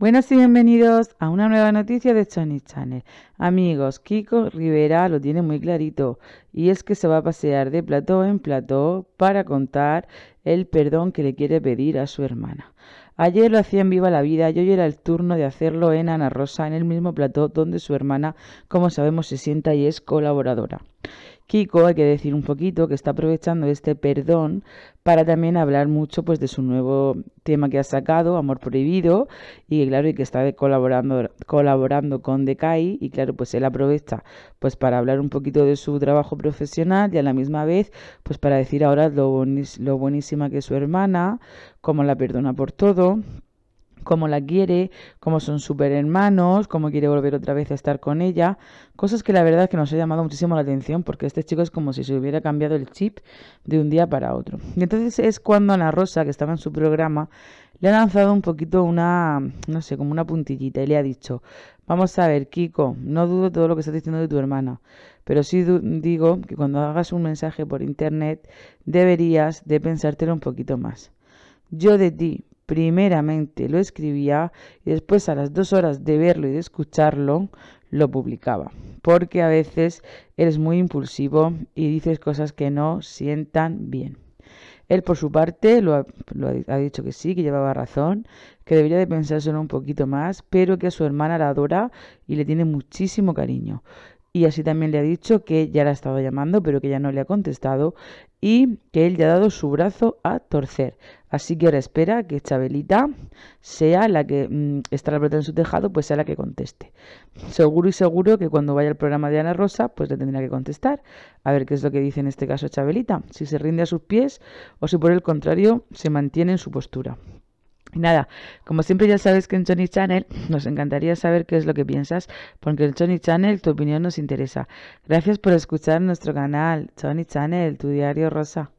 Buenas y bienvenidos a una nueva noticia de Sony Channel. Amigos, Kiko Rivera lo tiene muy clarito y es que se va a pasear de plató en plató para contar el perdón que le quiere pedir a su hermana. Ayer lo hacía en Viva la Vida y hoy era el turno de hacerlo en Ana Rosa, en el mismo plató donde su hermana, como sabemos, se sienta y es colaboradora. Kiko, hay que decir un poquito, que está aprovechando este perdón para también hablar mucho pues, de su nuevo tema que ha sacado, Amor Prohibido, y claro, y que está colaborando, colaborando con Decay, y claro, pues él aprovecha pues, para hablar un poquito de su trabajo profesional y a la misma vez pues para decir ahora lo, lo buenísima que es su hermana, cómo la perdona por todo cómo la quiere, cómo son super hermanos, cómo quiere volver otra vez a estar con ella. Cosas que la verdad es que nos ha llamado muchísimo la atención porque este chico es como si se hubiera cambiado el chip de un día para otro. Y entonces es cuando Ana Rosa, que estaba en su programa, le ha lanzado un poquito una, no sé, como una puntillita y le ha dicho, vamos a ver, Kiko, no dudo todo lo que estás diciendo de tu hermana, pero sí digo que cuando hagas un mensaje por internet deberías de pensártelo un poquito más. Yo de ti Primeramente lo escribía y después a las dos horas de verlo y de escucharlo lo publicaba. Porque a veces eres muy impulsivo y dices cosas que no sientan bien. Él por su parte lo ha, dicho que sí, que llevaba razón, que debería de pensárselo un poquito más, pero que a su hermana la adora y le tiene muchísimo cariño y así también le ha dicho que ya la ha estado llamando, pero que ya no le ha contestado y que él ya ha dado su brazo a torcer. Así que ahora espera que Chabelita sea la que mm, está la en su tejado, pues sea la que conteste. Seguro y seguro que cuando vaya al programa de Ana Rosa, pues le tendrá que contestar. A ver qué es lo que dice en este caso Chabelita, si se rinde a sus pies o si por el contrario se mantiene en su postura. Nada, como siempre ya sabes que en Johnny Channel nos encantaría saber qué es lo que piensas, porque en Johnny Channel tu opinión nos interesa. Gracias por escuchar nuestro canal, Johnny Channel, tu diario rosa.